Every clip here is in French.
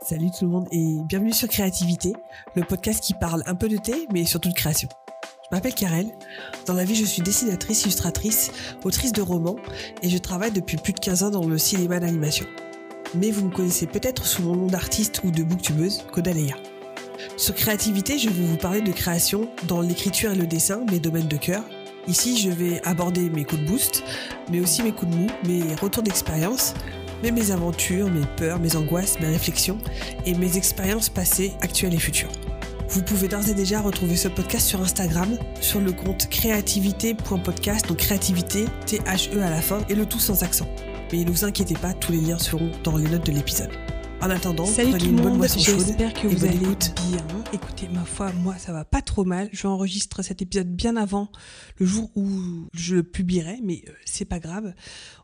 Salut tout le monde et bienvenue sur Créativité, le podcast qui parle un peu de thé mais surtout de création. Je m'appelle Karel, dans la vie je suis dessinatrice, illustratrice, autrice de romans et je travaille depuis plus de 15 ans dans le cinéma d'animation. Mais vous me connaissez peut-être sous mon nom d'artiste ou de booktubeuse, Kodaleya. Sur Créativité, je vais vous parler de création dans l'écriture et le dessin, mes domaines de cœur, Ici, je vais aborder mes coups de boost, mais aussi mes coups de mou, mes retours d'expérience, mes aventures, mes peurs, mes angoisses, mes réflexions et mes expériences passées, actuelles et futures. Vous pouvez d'ores et déjà retrouver ce podcast sur Instagram, sur le compte créativité.podcast, donc créativité, T-H-E à la fin, et le tout sans accent. Mais ne vous inquiétez pas, tous les liens seront dans les notes de l'épisode. En attendant, Salut prenez tout une monde, bonne moisson chaude et bonne écoute. Bien. Écoutez, ma foi, moi ça va pas trop mal. je enregistre cet épisode bien avant le jour où je le publierai, mais euh, c'est pas grave.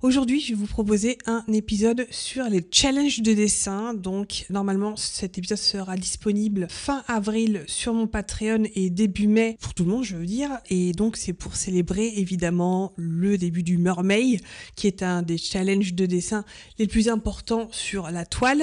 Aujourd'hui, je vais vous proposer un épisode sur les challenges de dessin. Donc, normalement, cet épisode sera disponible fin avril sur mon Patreon et début mai pour tout le monde, je veux dire. Et donc, c'est pour célébrer évidemment le début du Mermaid, qui est un des challenges de dessin les plus importants sur la toile.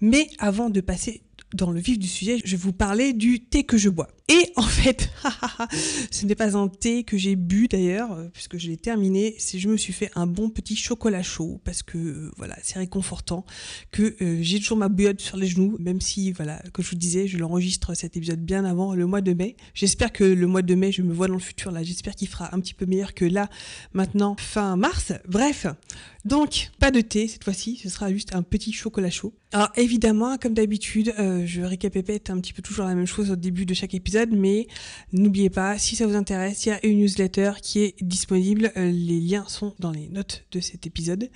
Mais avant de passer dans le vif du sujet, je vais vous parler du thé que je bois. Et en fait, ce n'est pas un thé que j'ai bu d'ailleurs, euh, puisque je l'ai terminé, c'est je me suis fait un bon petit chocolat chaud, parce que euh, voilà, c'est réconfortant, que euh, j'ai toujours ma bouillotte sur les genoux, même si, voilà, comme je vous disais, je l'enregistre cet épisode bien avant le mois de mai. J'espère que le mois de mai, je me vois dans le futur là, j'espère qu'il fera un petit peu meilleur que là, maintenant, fin mars. Bref, donc, pas de thé cette fois-ci, ce sera juste un petit chocolat chaud. Alors évidemment, comme d'habitude, euh, je récapépète un petit peu toujours la même chose au début de chaque épisode, mais n'oubliez pas, si ça vous intéresse, il y a une newsletter qui est disponible. Euh, les liens sont dans les notes de cet épisode.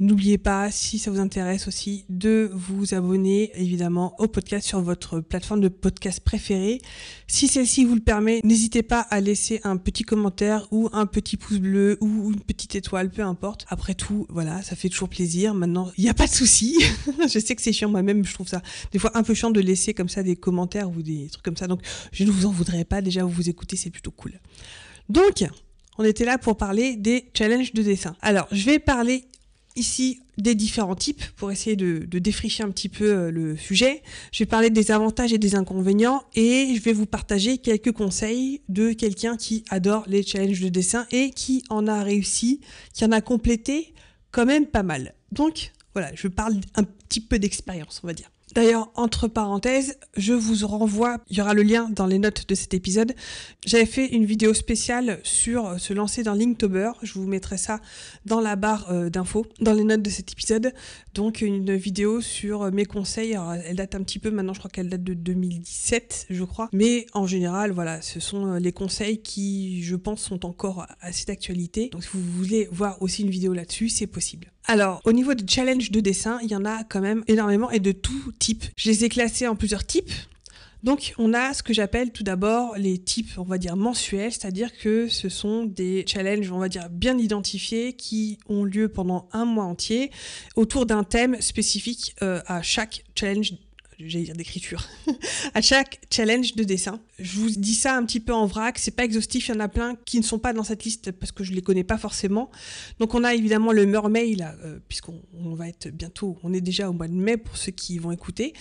N'oubliez pas, si ça vous intéresse aussi, de vous abonner évidemment au podcast sur votre plateforme de podcast préférée. Si celle-ci vous le permet, n'hésitez pas à laisser un petit commentaire ou un petit pouce bleu ou une petite étoile, peu importe. Après tout, voilà, ça fait toujours plaisir. Maintenant, il n'y a pas de souci. sais que c'est chiant moi-même, je trouve ça des fois un peu chiant de laisser comme ça des commentaires ou des trucs comme ça. Donc je ne vous en voudrais pas, déjà vous vous écoutez, c'est plutôt cool. Donc, on était là pour parler des challenges de dessin. Alors, je vais parler ici des différents types pour essayer de, de, défricher un petit peu euh, le sujet. Je vais parler des avantages et des inconvénients et je vais vous partager quelques conseils de quelqu'un qui adore les challenges de dessin et qui en a réussi, qui en a complété quand même pas mal. Donc, voilà, je parle un petit peu d'expérience, on va dire. D'ailleurs, entre parenthèses, je vous renvoie, il y aura le lien dans les notes de cet épisode. J'avais fait une vidéo spéciale sur euh, se lancer dans Linktober. Je vous mettrai ça dans la barre euh, d'infos, dans les notes de cet épisode. Donc, une vidéo sur euh, mes conseils. elle date un petit peu maintenant, je crois qu'elle date de 2017, je crois. Mais en général, voilà, ce sont les conseils qui, je pense, sont encore assez d'actualité. Donc, si vous voulez voir aussi une vidéo là-dessus, c'est possible. Alors, au niveau des challenges de dessin, il y en a quand même énormément et de tout type. Je les ai classés en plusieurs types. Donc, on a ce que j'appelle tout d'abord les types, on va dire, mensuels, c'est-à-dire que ce sont des challenges, on va dire, bien identifiés qui ont lieu pendant un mois entier autour d'un thème spécifique euh, à chaque challenge j'allais dire d'écriture, à chaque challenge de dessin. Je vous dis ça un petit peu en vrac, c'est pas exhaustif, il y en a plein qui ne sont pas dans cette liste parce que je les connais pas forcément. Donc on a évidemment le mermail, euh, puisqu'on va être bientôt, on est déjà au mois de mai pour ceux qui vont écouter.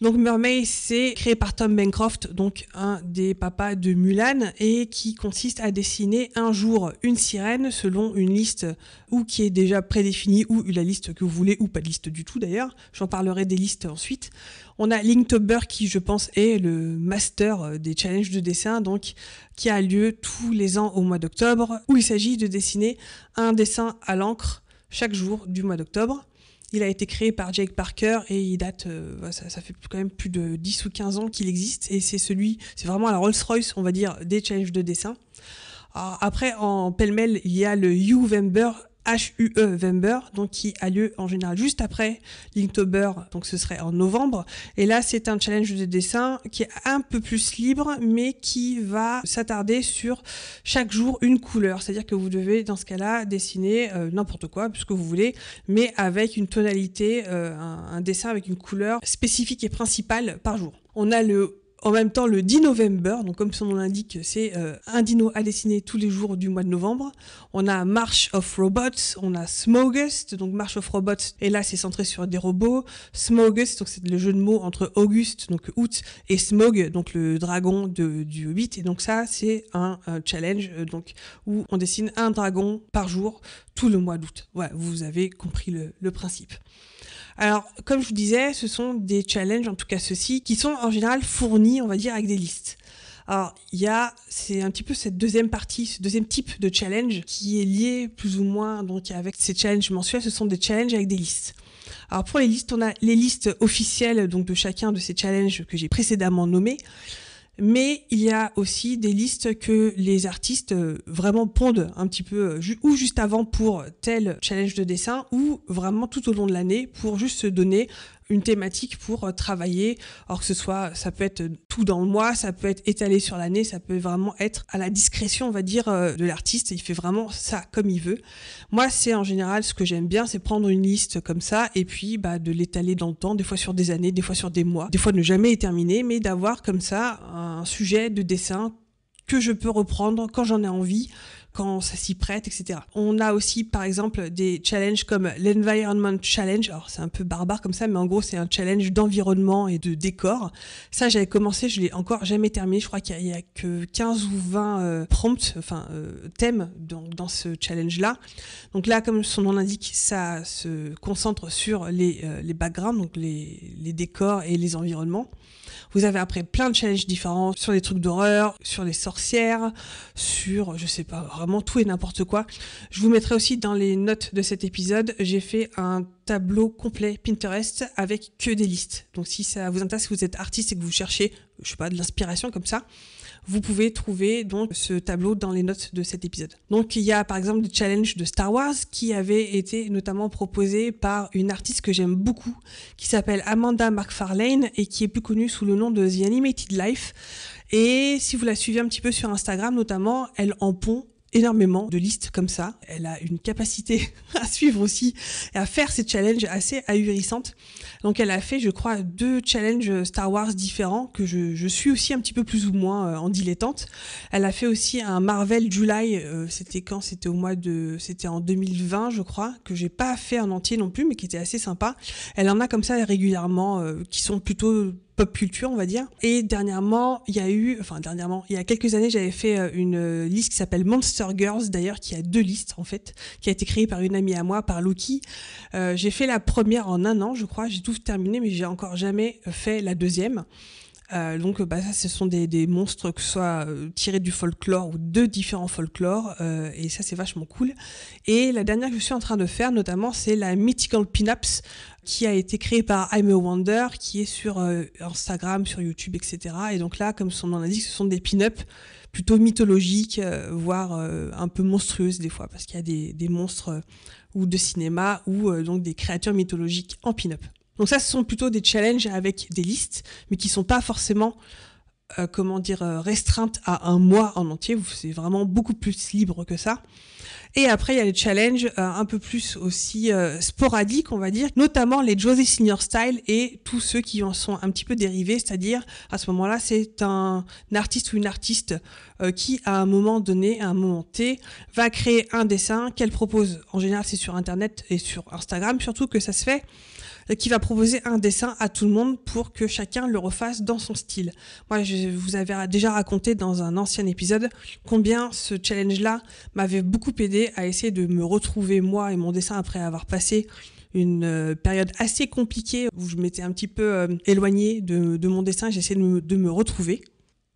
Donc Mermaid, c'est créé par Tom Bancroft, donc un des papas de Mulan, et qui consiste à dessiner un jour une sirène selon une liste ou qui est déjà prédéfinie, ou la liste que vous voulez, ou pas de liste du tout d'ailleurs. J'en parlerai des listes ensuite. On a Linktober qui, je pense, est le master euh, des challenges de dessin, donc qui a lieu tous les ans au mois d'octobre, où il s'agit de dessiner un dessin à l'encre chaque jour du mois d'octobre. Il a été créé par Jake Parker et il date, euh, bah, ça, fait quand même plus de 10 ou 15 ans qu'il existe et c'est celui, c'est vraiment la Rolls-Royce, on va dire, des challenges de dessin. Ah, après, en pêle-mêle, il y a le Youvember HUE Vember, donc qui a lieu en général juste après Linktober, donc ce serait en novembre. Et là, c'est un challenge de dessin qui est un peu plus libre, mais qui va s'attarder sur chaque jour une couleur. C'est-à-dire que vous devez, dans ce cas-là, dessiner euh, n'importe quoi, puisque vous voulez, mais avec une tonalité, euh, un dessin avec une couleur spécifique et principale par jour. On a le en même temps, le 10 novembre, donc comme son nom l'indique, c'est euh, un dino à dessiner tous les jours du mois de novembre. On a March of Robots, on a Smogust, donc March of Robots, et là c'est centré sur des robots. Smogust, donc c'est le jeu de mots entre August, donc août, et Smog, donc le dragon de, du Hobbit. Et donc ça, c'est un, euh, challenge euh, donc où on dessine un dragon par jour tout le mois d'août. Voilà, vous avez compris le principe. Alors, comme je vous disais, ce sont des challenges, en tout cas ceux-ci, qui sont en général fournis, on va dire, avec des listes. Alors, il y a, c'est un petit peu cette deuxième partie, ce deuxième type de challenge qui est lié plus ou moins donc avec ces challenges mensuels. Ce sont des challenges avec des listes. Alors pour les listes, on a les listes officielles donc de chacun de ces challenges que j'ai précédemment nommés mais il y a aussi des listes que les artistes euh, vraiment pondent un petit peu, euh, ou juste avant pour tel challenge de dessin, ou vraiment tout au long de l'année pour juste se donner une thématique pour euh, travailler. Or que ce soit, ça peut être euh, tout dans le mois, ça peut être étalé sur l'année, ça peut vraiment être à la discrétion, on va dire, euh, de l'artiste. Il fait vraiment ça comme il veut. Moi, c'est en général ce que j'aime bien, c'est prendre une liste comme ça et puis bah, de l'étaler dans le temps, des fois sur des années, des fois sur des mois, des fois ne jamais terminer, mais d'avoir comme ça un sujet de dessin que je peux reprendre quand j'en ai envie, quand ça s'y prête, etc. On a aussi, par exemple, des challenges comme l'Environment Challenge. Alors, c'est un peu barbare comme ça, mais en gros, c'est un challenge d'environnement et de décor. Ça, j'avais commencé, je l'ai encore jamais terminé. Je crois qu'il y, a que 15 ou 20 euh, prompts, enfin, euh, thèmes dans, ce challenge-là. Donc là, comme son nom l'indique, ça se concentre sur les, euh, backgrounds, donc les décors et les environnements. Vous avez après plein de challenges différents sur les trucs d'horreur, sur les sorcières, sur je sais pas, vraiment tout et n'importe quoi. Je vous mettrai aussi dans les notes de cet épisode, j'ai fait un tableau complet Pinterest avec que des listes. Donc si ça vous intéresse, si vous êtes artiste et que vous cherchez, je sais pas, de l'inspiration comme ça, vous pouvez trouver donc ce tableau dans les notes de cet épisode. Donc il y a par exemple le challenge de Star Wars qui avait été notamment proposé par une artiste que j'aime beaucoup qui s'appelle Amanda McFarlane et qui est plus connue sous le nom de The Animated Life. Et si vous la suivez un petit peu sur Instagram notamment, elle en pond énormément de listes comme ça. Elle a une capacité à suivre aussi et à faire ces challenges assez ahurissantes. Donc elle a fait, je crois, deux challenges Star Wars différents que je, je suis aussi un petit peu plus ou moins euh, en dilettante. Elle a fait aussi un Marvel July. Euh, c'était quand C'était au mois de, c'était en 2020, je crois, que j'ai pas fait en entier non plus, mais qui était assez sympa. Elle en a comme ça régulièrement, euh, qui sont plutôt pop culture, on va dire. Et dernièrement, il y a eu, enfin dernièrement, il y a quelques années, j'avais fait euh, une euh, liste qui s'appelle Monster Girls, d'ailleurs, qui a deux listes en fait, qui a été créée par une amie à moi, par Loki. Euh, j'ai fait la première en un an, je crois, j'ai tout terminé, mais j'ai encore jamais fait la deuxième. Euh, donc, bah, ça, ce sont des, monstres que ce soit euh, tirés du folklore ou de différents folklores, euh, et ça, c'est vachement cool. Et la dernière que je suis en train de faire, notamment, c'est la Mythical Pinups, qui a été créée par I'm a Wonder, qui est sur Instagram, sur YouTube, etc. Et donc là, comme son nom l'indique, ce sont des pin ups plutôt mythologiques, voire un peu monstrueuses des fois, parce qu'il y a des, des monstres ou de cinéma ou donc des créatures mythologiques en pin-up. Donc ça, ce sont plutôt des challenges avec des listes, mais qui sont pas forcément, euh, comment dire, euh, restreintes à un mois en entier. C'est vraiment beaucoup plus libre que ça. Et après, il y a les challenges euh, un peu plus aussi sporadiques, on va dire, notamment les Josie Senior Style et tous ceux qui en sont un petit peu dérivés, c'est-à-dire à ce moment-là, c'est un, artiste ou une artiste qui, à un moment donné, à un moment T, va créer un dessin qu'elle propose. En général, c'est sur Internet et sur Instagram, surtout que ça se fait euh, qui va proposer un dessin à tout le monde pour que chacun le refasse dans son style. Moi, je vous avais déjà raconté dans un ancien épisode combien ce challenge-là m'avait beaucoup aidé à essayer de me retrouver moi et mon dessin après avoir passé une euh, période assez compliquée où je m'étais un petit peu euh, éloignée de, mon dessin, j'essayais de, de me retrouver.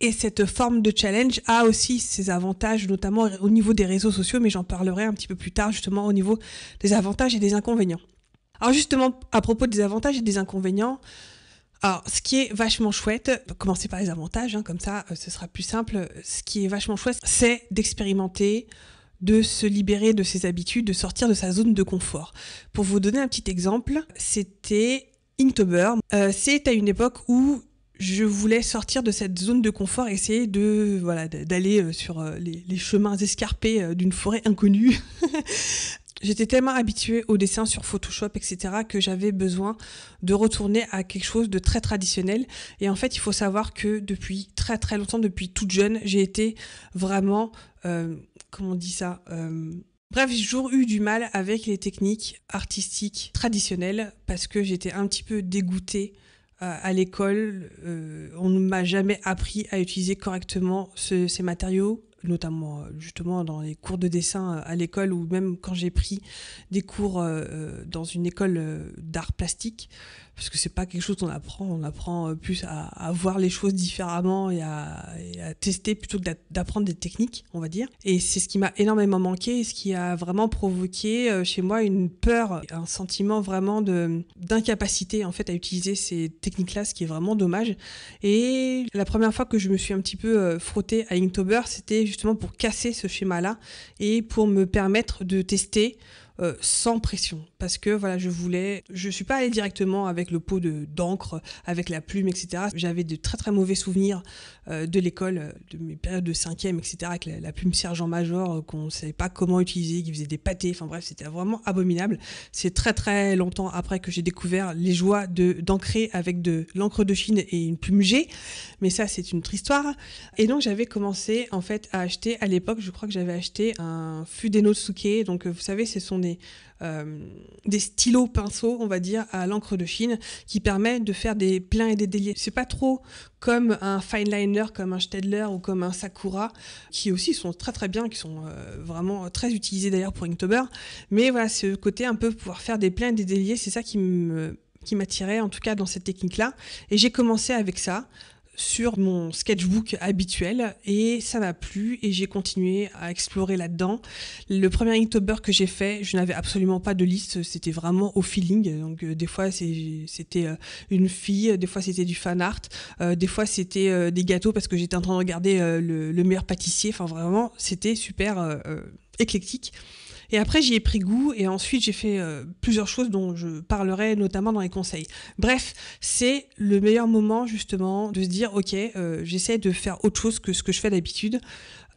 Et cette forme de challenge a aussi ses avantages, notamment au niveau des réseaux sociaux, mais j'en parlerai un petit peu plus tard justement au niveau des avantages et des inconvénients. Alors justement, à propos des avantages et des inconvénients, alors, ce qui est vachement chouette, commencez par les avantages, hein, comme ça, euh, ce sera plus simple. Ce qui est vachement chouette, c'est d'expérimenter, de se libérer de ses habitudes, de sortir de sa zone de confort. Pour vous donner un petit exemple, c'était Inktober. Euh, c'est à une époque où je voulais sortir de cette zone de confort, essayer de voilà d'aller euh, sur les chemins escarpés d'une forêt inconnue. J'étais tellement habituée au dessin sur Photoshop, etc., que j'avais besoin de retourner à quelque chose de très traditionnel. Et en fait, il faut savoir que depuis très très longtemps, depuis toute jeune, j'ai été vraiment, euh, comment on dit ça euh, Bref, j'ai toujours eu du mal avec les techniques artistiques traditionnelles parce que j'étais un petit peu dégoûtée euh, à l'école, on ne m'a jamais appris à utiliser correctement ces matériaux, notamment euh, justement dans les cours de dessin euh, à l'école ou même quand j'ai pris des cours euh, dans une école d'art plastique, parce que c'est pas quelque chose qu'on apprend. On apprend euh, plus à, voir les choses différemment et à, tester plutôt que d'apprendre des techniques, on va dire. Et c'est ce qui m'a énormément manqué et ce qui a vraiment provoqué euh, chez moi une peur, un sentiment vraiment d'incapacité en fait à utiliser ces techniques-là, ce qui est vraiment dommage. Et la première fois que je me suis un petit peu euh, frottée à Inktober, c'était justement pour casser ce schéma-là et pour me permettre de tester euh, sans pression. Parce que voilà, je voulais, je suis pas allée directement avec le pot de d'encre, avec la plume, etc. J'avais de très très mauvais souvenirs euh, de l'école, de mes périodes de cinquième, etc. Avec la, plume sergent-major euh, qu'on ne savait pas comment utiliser, qui faisait des pâtés. Enfin bref, c'était vraiment abominable. C'est très très longtemps après que j'ai découvert les joies de d'ancrer avec de l'encre de Chine et une plume G. Mais ça, c'est une autre histoire. Et donc j'avais commencé en fait à acheter à l'époque, je crois que j'avais acheté un Fudeno Donc vous savez, ce sont des euh, des, stylos pinceaux, on va dire, à l'encre de Chine, qui permet de faire des pleins et des déliés. C'est pas trop comme un fineliner, comme un Staedtler ou comme un Sakura, qui aussi sont très très bien, qui sont euh, vraiment très utilisés d'ailleurs pour Inktober. Mais voilà, ce côté un peu pouvoir faire des pleins et des déliés, c'est ça qui m'attirait en tout cas dans cette technique-là. Et j'ai commencé avec ça sur mon sketchbook habituel et ça m'a plu et j'ai continué à explorer là-dedans. Le premier Inktober que j'ai fait, je n'avais absolument pas de liste, c'était vraiment au feeling. Donc euh, des fois c'était euh, une fille, des fois c'était du fan art, euh, des fois c'était des gâteaux parce que j'étais en train de regarder le, meilleur pâtissier. Enfin vraiment, c'était super éclectique. Et après, j'y ai pris goût et ensuite, j'ai fait euh, plusieurs choses dont je parlerai notamment dans les conseils. Bref, c'est le meilleur moment justement de se dire, ok, euh, j'essaie de faire autre chose que ce que je fais d'habitude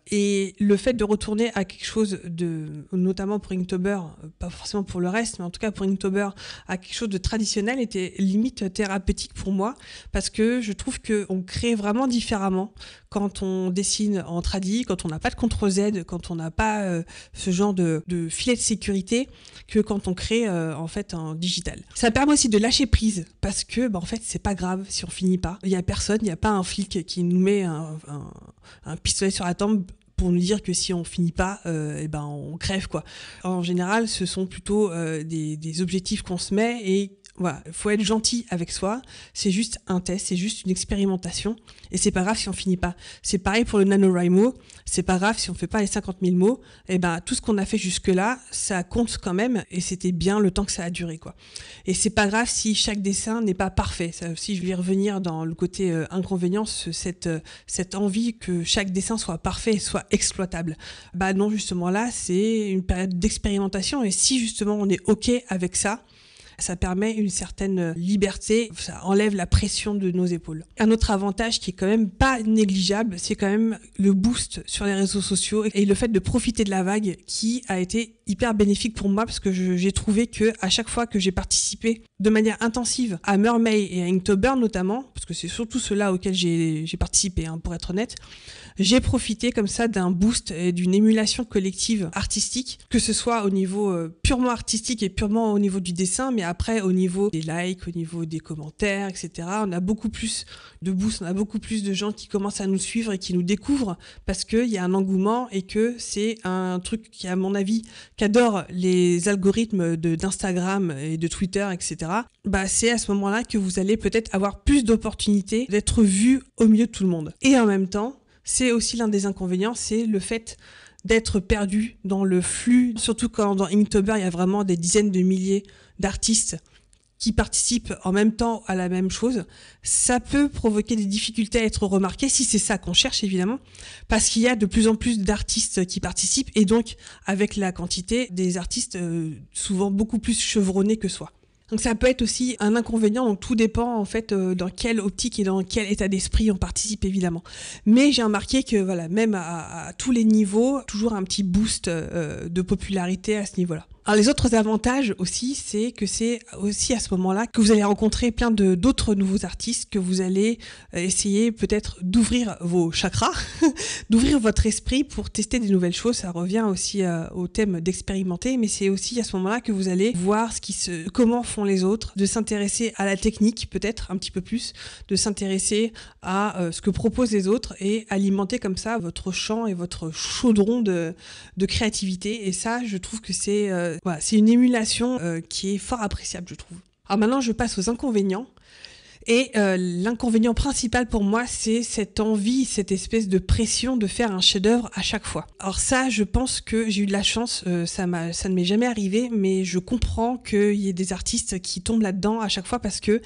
et le fait de retourner à quelque chose de, notamment pour Inktober, euh, pas forcément pour le reste, mais en tout cas pour Inktober, à quelque chose de traditionnel était limite thérapeutique pour moi parce que je trouve que on crée vraiment différemment quand on dessine en tradi, quand on n'a pas de contre Z, quand on n'a pas euh, ce genre de, filet de sécurité que quand on crée euh, en fait en digital. Ça permet aussi de lâcher prise parce que bah, en fait c'est pas grave si on finit pas. Il n'y a personne, il n'y a pas un flic qui nous met un un pistolet sur la tempe pour nous dire que si on finit pas, euh, et eh ben on crève quoi. En général, ce sont plutôt euh, des, des, objectifs qu'on se met et voilà, faut être gentil avec soi. C'est juste un test, c'est juste une expérimentation. Et c'est pas grave si on finit pas. C'est pareil pour le NaNoWriMo. C'est pas grave si on fait pas les 50 000 mots. Et eh ben, tout ce qu'on a fait jusque là, ça compte quand même. Et c'était bien le temps que ça a duré, quoi. Et c'est pas grave si chaque dessin n'est pas parfait. Ça aussi, je vais revenir dans le côté euh, inconvénient, cette, euh, cette envie que chaque dessin soit parfait, soit exploitable. Bah non, justement là, c'est une période d'expérimentation. Et si justement on est OK avec ça, ça permet une certaine euh, liberté, ça enlève la pression de nos épaules. Un autre avantage qui est quand même pas négligeable, c'est quand même le boost sur les réseaux sociaux et le fait de profiter de la vague qui a été hyper bénéfique pour moi parce que j'ai trouvé que à chaque fois que j'ai participé de manière intensive à Mermaid et à Inktober notamment, parce que c'est surtout ceux-là auxquels j'ai participé hein, pour être honnête, j'ai profité comme ça d'un boost et d'une émulation collective artistique, que ce soit au niveau euh, purement artistique et purement au niveau du dessin, mais après au niveau des likes, au niveau des commentaires, etc. On a beaucoup plus de boost, on a beaucoup plus de gens qui commencent à nous suivre et qui nous découvrent parce qu'il y a un engouement et que c'est un truc qui, à mon avis, qu'adorent les algorithmes d'Instagram et de Twitter, etc. Bah, c'est à ce moment-là que vous allez peut-être avoir plus d'opportunités d'être vu au milieu de tout le monde. Et en même temps, c'est aussi l'un des inconvénients, c'est le fait d'être perdu dans le flux, surtout quand dans Inktober, il y a vraiment des dizaines de milliers d'artistes qui participent en même temps à la même chose, ça peut provoquer des difficultés à être remarqué, si c'est ça qu'on cherche évidemment, parce qu'il y a de plus en plus d'artistes qui participent, et donc avec la quantité des artistes euh, souvent beaucoup plus chevronnés que soi. Donc ça peut être aussi un inconvénient, donc tout dépend en fait euh, dans quelle optique et dans quel état d'esprit on participe évidemment. Mais j'ai remarqué que voilà, même à, tous les niveaux, toujours un petit boost euh, euh, de popularité à ce niveau-là. Alors les autres avantages aussi, c'est que c'est aussi à ce moment-là que vous allez rencontrer plein de d'autres nouveaux artistes, que vous allez euh, essayer peut-être d'ouvrir vos chakras, d'ouvrir votre esprit pour tester des nouvelles choses. Ça revient aussi euh, au thème d'expérimenter, mais c'est aussi à ce moment-là que vous allez voir ce qui se, comment font les autres, de s'intéresser à la technique peut-être un petit peu plus, de s'intéresser à euh, ce que proposent les autres et alimenter comme ça votre champ et votre chaudron de, de créativité. Et ça, je trouve que c'est euh, c'est une émulation euh, qui est fort appréciable, je trouve. Alors maintenant, je passe aux inconvénients. Et euh, l'inconvénient principal pour moi, c'est cette envie, cette espèce de pression de faire un chef-d'œuvre à chaque fois. Alors ça, je pense que j'ai eu de la chance, euh, ça, ça ne m'est jamais arrivé, mais je comprends qu'il y ait des artistes qui tombent là-dedans à chaque fois parce que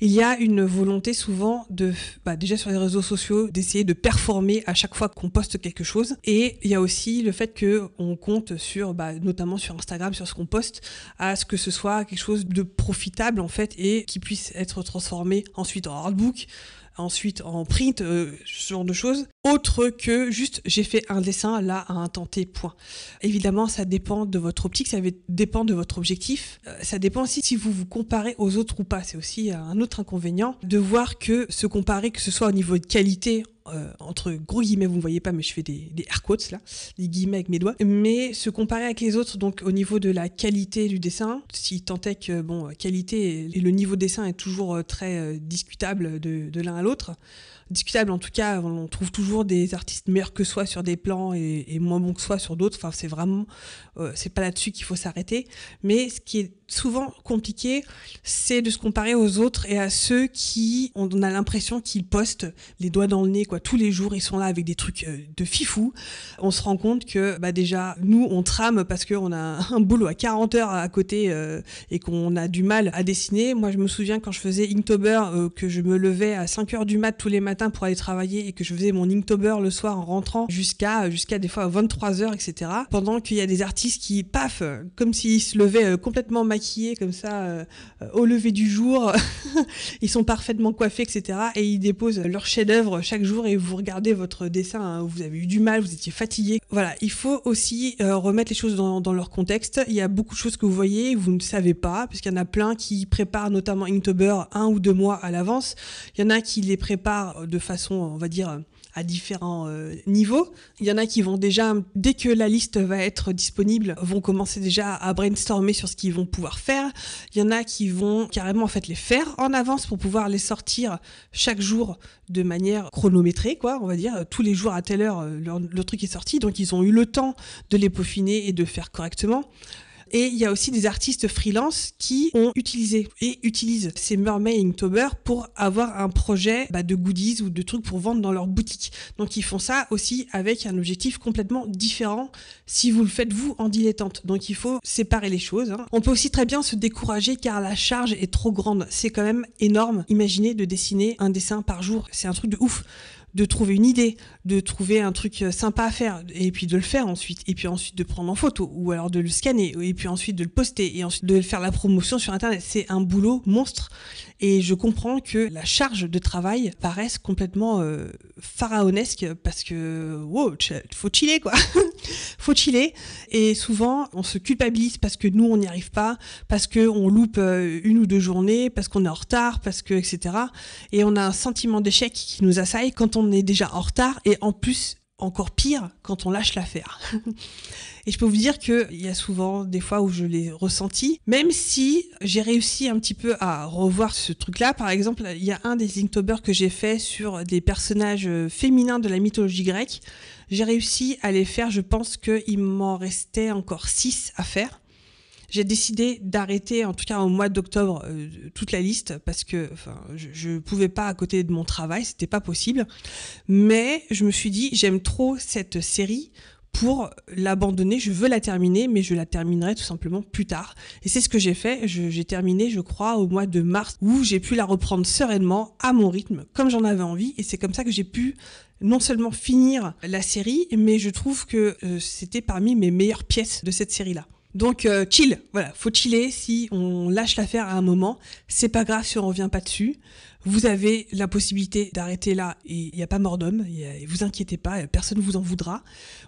il y a une volonté souvent de, bah, déjà sur les réseaux sociaux, d'essayer de performer à chaque fois qu'on poste quelque chose. Et il y a aussi le fait que on compte sur, bah, notamment sur Instagram, sur ce qu'on poste, à ce que ce soit quelque chose de profitable en fait et qui puisse être transformé ensuite en hardbook, ensuite en print, euh, ce genre de choses. Autre que juste j'ai fait un dessin là à un tenté, point. Évidemment, ça dépend de votre optique, ça dépend de votre objectif, euh, ça dépend aussi si vous vous comparez aux autres ou pas. C'est aussi euh, un autre inconvénient de voir que se comparer, que ce soit au niveau de qualité euh, entre gros guillemets, vous ne voyez pas, mais je fais des, des air quotes là, des guillemets avec mes doigts, mais se comparer avec les autres, donc au niveau de la qualité du dessin, si tant est que, bon, qualité et le niveau de dessin est toujours euh, très euh, discutable de, l'un à l'autre, discutable en tout cas, on trouve toujours des artistes meilleurs que soi sur des plans et, moins bons que soi sur d'autres, enfin c'est vraiment, c'est pas là-dessus qu'il faut s'arrêter, mais ce qui est souvent compliqué, c'est de se comparer aux autres et à ceux qui, on a l'impression qu'ils postent les doigts dans le nez, quoi. Tous les jours, ils sont là avec des trucs euh, de fifou. On se rend compte que, bah, déjà, nous, on trame parce qu'on a un boulot à 40 heures à côté euh, et qu'on a du mal à dessiner. Moi, je me souviens quand je faisais Inktober, euh, que je me levais à 5 heures du mat tous les matins pour aller travailler et que je faisais mon Inktober le soir en rentrant jusqu'à, jusqu'à des fois 23 heures, etc. Pendant qu'il y a des artistes qui, paf, comme s'ils se levaient complètement mal est comme ça euh, au lever du jour. ils sont parfaitement coiffés, etc. Et ils déposent leur chef-d'œuvre chaque jour et vous regardez votre dessin. Hein. vous avez eu du mal, vous étiez fatigué. Voilà, il faut aussi euh, remettre les choses dans, leur contexte. Il y a beaucoup de choses que vous voyez, vous ne savez pas, puisqu'il y en a plein qui préparent notamment Inktober un ou deux mois à l'avance. Il y en a qui les préparent de façon, on va dire, différents euh, niveaux. Il y en a qui vont déjà, dès que la liste va être disponible, vont commencer déjà à brainstormer sur ce qu'ils vont pouvoir faire. Il y en a qui vont carrément en fait les faire en avance pour pouvoir les sortir chaque jour de manière chronométrée, quoi, on va dire. Tous les jours à telle heure, euh, le, le truc est sorti, donc ils ont eu le temps de les peaufiner et de faire correctement. Et il y a aussi des artistes freelance qui ont utilisé et utilisent ces Mermaid Inktober pour avoir un projet bah, de goodies ou de trucs pour vendre dans leur boutique. Donc ils font ça aussi avec un objectif complètement différent si vous le faites vous en dilettante. Donc il faut séparer les choses. Hein. On peut aussi très bien se décourager car la charge est trop grande. C'est quand même énorme. Imaginez de dessiner un dessin par jour. C'est un truc de ouf de trouver une idée, de trouver un truc euh, sympa à faire, et puis de le faire ensuite, et puis ensuite de prendre en photo, ou alors de le scanner, et puis ensuite de le poster, et ensuite de faire la promotion sur Internet. C'est un boulot monstre, et je comprends que la charge de travail paraisse complètement euh, pharaonesque, parce que, wow, faut chiller, quoi. faut chiller, et souvent, on se culpabilise parce que nous, on n'y arrive pas, parce qu'on loupe euh, une ou deux journées, parce qu'on est en retard, parce que, etc. Et on a un sentiment d'échec qui nous assaille quand on on est déjà en retard et en plus encore pire quand on lâche l'affaire. et je peux vous dire qu'il y a souvent des fois où je l'ai ressenti, même si j'ai réussi un petit peu à revoir ce truc-là. Par exemple, il y a un des Inktober que j'ai fait sur des personnages féminins de la mythologie grecque. J'ai réussi à les faire, je pense qu'il m'en restait encore six à faire. J'ai décidé d'arrêter, en tout cas au mois d'octobre, euh, toute la liste parce que je ne pouvais pas à côté de mon travail, c'était pas possible. Mais je me suis dit, j'aime trop cette série pour l'abandonner. Je veux la terminer, mais je la terminerai tout simplement plus tard. Et c'est ce que j'ai fait. J'ai terminé, je crois, au mois de mars, où j'ai pu la reprendre sereinement, à mon rythme, comme j'en avais envie. Et c'est comme ça que j'ai pu non seulement finir la série, mais je trouve que euh, c'était parmi mes meilleures pièces de cette série-là. Donc euh, chill, voilà, faut chiller si on lâche l'affaire à un moment, c'est pas grave si on revient pas dessus. Vous avez la possibilité d'arrêter là et il n'y a pas mort d'homme, vous inquiétez pas, personne vous en voudra.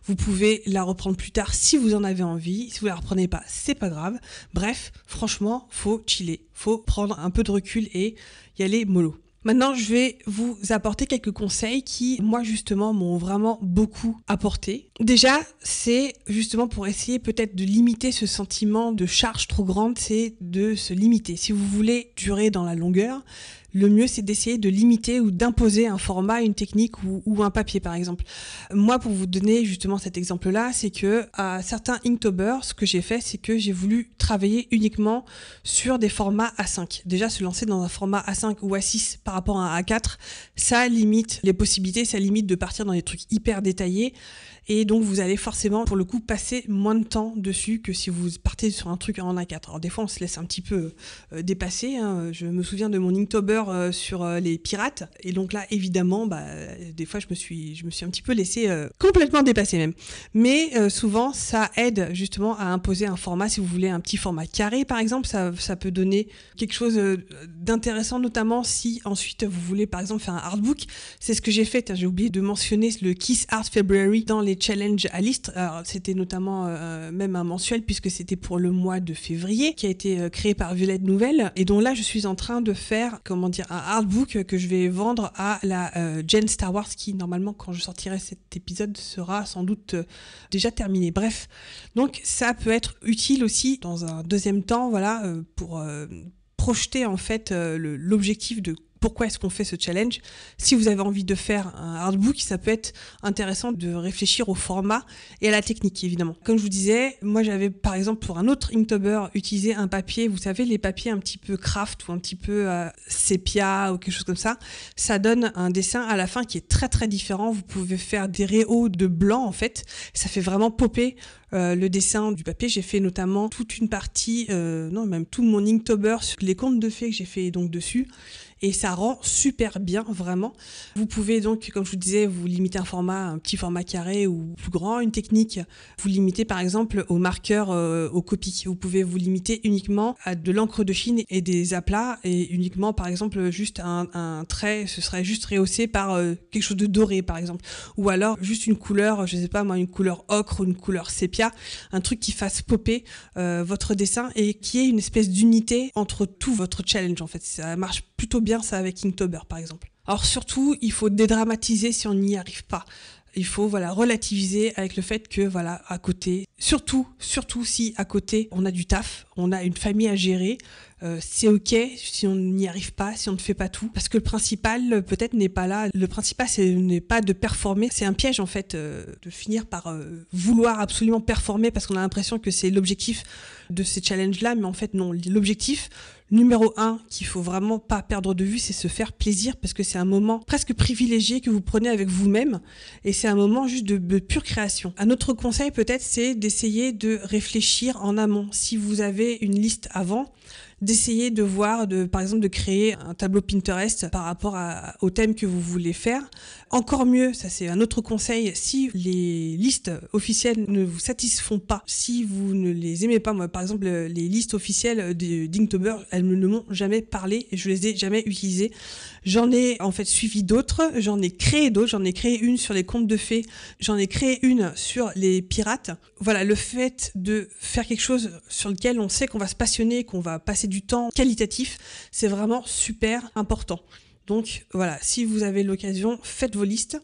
Vous pouvez la reprendre plus tard si vous en avez envie, si vous la reprenez pas, c'est pas grave. Bref, franchement, faut chiller, faut prendre un peu de recul et y aller mollo. Maintenant, je vais vous apporter quelques conseils qui, moi, justement, m'ont vraiment beaucoup apporté. Déjà, c'est justement pour essayer peut-être de limiter ce sentiment de charge trop grande, c'est de se limiter. Si vous voulez durer dans la longueur, le mieux c'est d'essayer de limiter ou d'imposer un format, une technique ou, un papier par exemple. Moi pour vous donner justement cet exemple là, c'est que à certains Inktober, ce que j'ai fait c'est que j'ai voulu travailler uniquement sur des formats A5. Déjà se lancer dans un format A5 ou A6 par rapport à un A4, ça limite les possibilités, ça limite de partir dans des trucs hyper détaillés et donc vous allez forcément pour le coup passer moins de temps dessus que si vous partez sur un truc en A4. Alors des fois on se laisse un petit peu euh, dépasser, hein. je me souviens de mon Inktober euh, sur euh, les pirates. Et donc là, évidemment, bah, des fois, je me suis, je me suis un petit peu laissé euh, complètement dépasser même. Mais souvent, ça aide justement à imposer un format. Si vous voulez un petit format carré, par exemple, ça, ça peut donner quelque chose d'intéressant, notamment si ensuite vous voulez, par exemple, faire un artbook. C'est ce que j'ai fait. J'ai oublié de mentionner le Kiss Art February dans les challenges à liste. C'était notamment même un mensuel puisque c'était pour le mois de février qui a été créé par Violette Nouvelle et dont là, je suis en train de faire, comment dire, un artbook que je vais vendre à la euh, Jane Star Wars qui, normalement, quand je sortirai cet épisode, sera sans doute euh, déjà terminé. Bref, donc ça peut être utile aussi dans un deuxième temps, voilà, euh, pour projeter en fait l'objectif de pourquoi est-ce qu'on fait ce challenge. Si vous avez envie de faire un artbook, ça peut être intéressant de réfléchir au format et à la technique, évidemment. Comme je vous disais, moi j'avais par exemple pour un autre Inktober utilisé un papier, vous savez, les papiers un petit peu craft ou un petit peu euh, sépia ou quelque chose comme ça. Ça donne un dessin à la fin qui est très très différent. Vous pouvez faire des réaux de blanc en fait. Ça fait vraiment popper euh, le dessin du papier. J'ai fait notamment toute une partie, euh, non même tout mon Inktober sur les contes de fées que j'ai fait donc dessus et ça rend super bien vraiment. Vous pouvez donc, comme je vous disais, vous limiter un format, un petit format carré ou plus grand, une technique. Vous limitez par exemple au marqueur, euh, aux copies Vous pouvez vous limiter uniquement à de l'encre de Chine et des aplats et uniquement par exemple juste un, trait, ce serait juste rehaussé par euh, quelque chose de doré par exemple. Ou alors juste une couleur, je ne sais pas moi, une couleur ocre ou une couleur sépia, un truc qui fasse popper euh, votre dessin et qui est une espèce d'unité entre tout votre challenge en fait. Ça marche plutôt bien ça avec Inktober par exemple. Alors surtout, il faut dédramatiser si on n'y arrive pas. Il faut voilà relativiser avec le fait que voilà à côté, surtout surtout si à côté on a du taf, on a une famille à gérer, euh, c'est ok si on n'y arrive pas, si on ne fait pas tout, parce que le principal peut-être n'est pas là. Le principal ce n'est pas de performer, c'est un piège en fait euh, de finir par euh, vouloir absolument performer parce qu'on a l'impression que c'est l'objectif de ces challenges là, mais en fait non. L'objectif numéro un qu'il faut vraiment pas perdre de vue, c'est se faire plaisir parce que c'est un moment presque privilégié que vous prenez avec vous-même et c'est un moment juste de, de, pure création. Un autre conseil peut-être, c'est d'essayer de réfléchir en amont. Si vous avez une liste avant, d'essayer de voir, de, par exemple, de créer un tableau Pinterest par rapport à, au thème que vous voulez faire. Encore mieux, ça c'est un autre conseil, si les listes officielles ne vous satisfont pas, si vous ne les aimez pas, moi par exemple, les listes officielles de elles ne m'ont jamais parlé, et je les ai jamais utilisées. J'en ai en fait suivi d'autres, j'en ai créé d'autres, j'en ai créé une sur les contes de fées, j'en ai créé une sur les pirates. Voilà, le fait de faire quelque chose sur lequel on sait qu'on va se passionner, qu'on va passer du temps qualitatif. C'est vraiment super important. Donc voilà, si vous avez l'occasion, faites vos listes.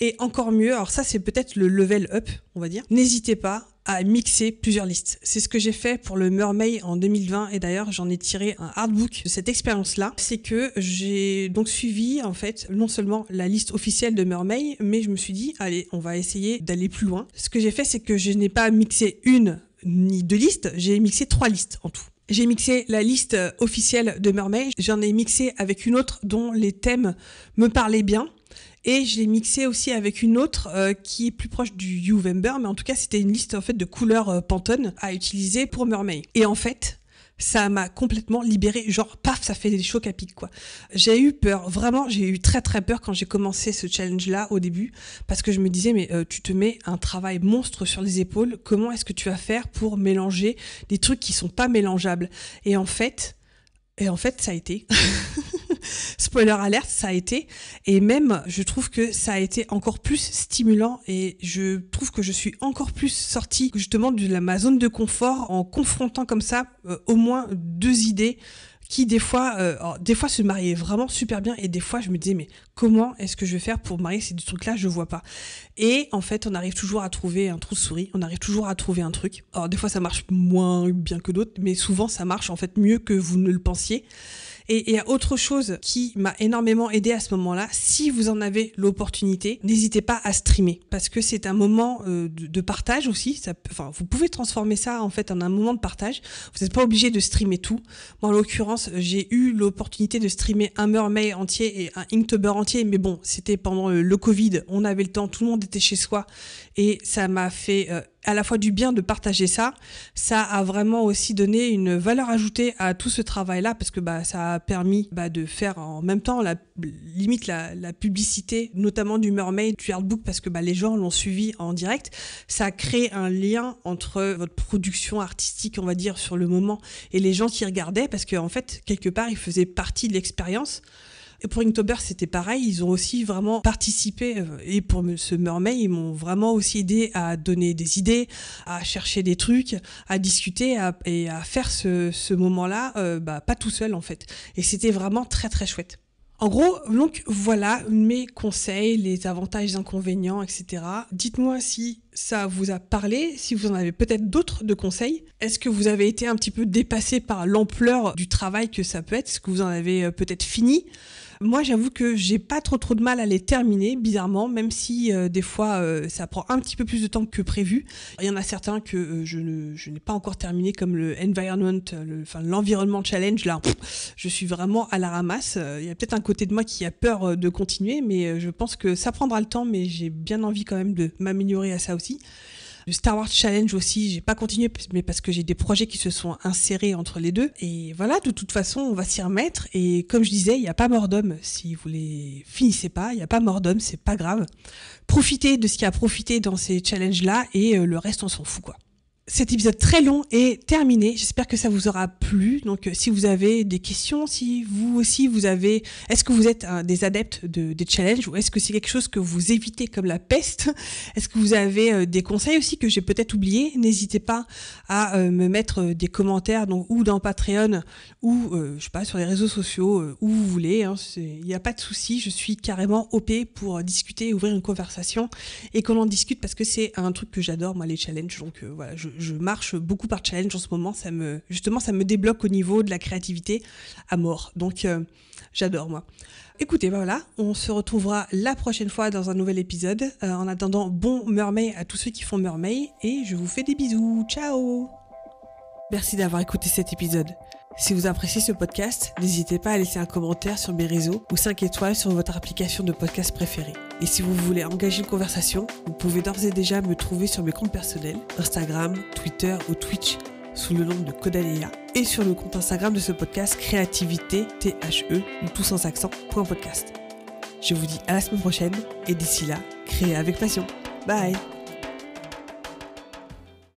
Et encore mieux, alors ça c'est peut-être le level up, on va dire. N'hésitez pas à mixer plusieurs listes. C'est ce que j'ai fait pour le Mermaid en 2020 et d'ailleurs j'en ai tiré un hardbook de cette expérience-là. C'est que j'ai donc suivi en fait non seulement la liste officielle de Mermaid, mais je me suis dit allez on va essayer d'aller plus loin. Ce que j'ai fait c'est que je n'ai pas mixé une ni deux listes, j'ai mixé trois listes en tout. J'ai mixé la liste euh, officielle de Mermaid, j'en ai mixé avec une autre dont les thèmes me parlaient bien. Et j'ai mixé aussi avec une autre euh, qui est plus proche du Juvember, mais en tout cas c'était une liste en fait de couleurs euh, Pantone à utiliser pour Mermaid. Et en fait, ça m'a complètement libéré Genre, paf, ça fait des chocs à pic, quoi. J'ai eu peur, vraiment, j'ai eu très très peur quand j'ai commencé ce challenge-là au début, parce que je me disais, mais euh, tu te mets un travail monstre sur les épaules, comment est-ce que tu vas faire pour mélanger des trucs qui sont pas mélangeables Et en fait, et en fait, ça a été. Spoiler alerte, ça a été. Et même, je trouve que ça a été encore plus stimulant et je trouve que je suis encore plus sortie justement de ma zone de confort en confrontant comme ça euh, au moins deux idées qui des fois, euh, des fois se mariaient vraiment super bien et des fois je me disais mais comment est-ce que je vais faire pour marier ces trucs-là Je vois pas. Et en fait, on arrive toujours à trouver un trou de souris, on arrive toujours à trouver un truc. Alors des fois ça marche moins bien que d'autres, mais souvent ça marche en fait mieux que vous ne le pensiez. Et il y a autre chose qui m'a énormément aidé à ce moment-là. Si vous en avez l'opportunité, n'hésitez pas à streamer parce que c'est un moment euh, de, partage aussi. Ça, enfin, vous pouvez transformer ça en fait en un moment de partage. Vous n'êtes pas obligé de streamer tout. Moi, en l'occurrence, j'ai eu l'opportunité de streamer un Mermaid entier et un Inktober entier, mais bon, c'était pendant euh, le Covid. On avait le temps, tout le monde était chez soi et ça m'a fait euh, à la fois du bien de partager ça. Ça a vraiment aussi donné une valeur ajoutée à tout ce travail-là parce que bah, ça a permis bah, de faire en même temps la, limite la, publicité, notamment du Mermaid, du book parce que bah, les gens l'ont suivi en direct. Ça a créé un lien entre votre production artistique, on va dire, sur le moment et les gens qui regardaient parce que en fait, quelque part, ils faisaient partie de l'expérience. Et pour Inktober, c'était pareil. Ils ont aussi vraiment participé. Euh, et pour ce mermeil, ils m'ont vraiment aussi aidé à donner des idées, à chercher des trucs, à discuter et à faire ce, moment-là, euh, bah, pas tout seul en fait. Et c'était vraiment très très chouette. En gros, donc voilà mes conseils, les avantages, inconvénients, etc. Dites-moi si ça vous a parlé, si vous en avez peut-être d'autres de conseils. Est-ce que vous avez été un petit peu dépassé par l'ampleur du travail que ça peut être Est-ce que vous en avez euh, peut-être fini moi, j'avoue que j'ai pas trop trop de mal à les terminer, bizarrement, même si euh, des fois euh, ça prend un petit peu plus de temps que prévu. Il y en a certains que euh, je, je n'ai pas encore terminé, comme le Environment, enfin l'environnement Challenge. Là, je suis vraiment à la ramasse. Il y a peut-être un côté de moi qui a peur de continuer, mais je pense que ça prendra le temps, mais j'ai bien envie quand même de m'améliorer à ça aussi. Le Star Wars Challenge aussi. J'ai pas continué, mais parce que j'ai des projets qui se sont insérés entre les deux. Et voilà, de toute façon, on va s'y remettre. Et comme je disais, il n'y a pas mort d'homme. Si vous les finissez pas, il n'y a pas mort d'homme, c'est pas grave. Profitez de ce qui a profité dans ces challenges-là et euh, le reste, on s'en fout, quoi cet épisode très long est terminé. J'espère que ça vous aura plu. Donc, euh, si vous avez des questions, si vous aussi vous avez, est-ce que vous êtes des adeptes des challenges ou est-ce que c'est quelque chose que vous évitez comme la peste Est-ce que vous avez euh, des conseils aussi que j'ai peut-être oublié N'hésitez pas à euh, me mettre des commentaires, ou dans Patreon ou je sais pas sur les réseaux sociaux où vous voulez. Hein. Il n'y a pas de souci. Je suis carrément op pour discuter, ouvrir une conversation et qu'on en discute parce que c'est un truc que j'adore moi les challenges. Donc voilà, je je marche beaucoup par challenge en ce moment. Ça me, justement, ça me débloque au niveau de la créativité à mort. Donc, euh, j'adore, moi. Écoutez, voilà, on se retrouvera la prochaine fois dans un nouvel épisode. Euh, en attendant, bon merveille à tous ceux qui font mermeille et je vous fais des bisous. Ciao Merci d'avoir écouté cet épisode. Si vous appréciez ce podcast, n'hésitez pas à laisser un commentaire sur mes réseaux ou 5 étoiles sur votre application de podcast préférée. Et si vous voulez engager une conversation, vous pouvez d'ores et déjà me trouver sur mes comptes personnels, Instagram, Twitter ou Twitch sous le nom de Codalea et sur le compte Instagram de ce podcast Créativité THE ou tout sans accent point podcast. Je vous dis à la semaine prochaine et d'ici là, créez avec passion. Bye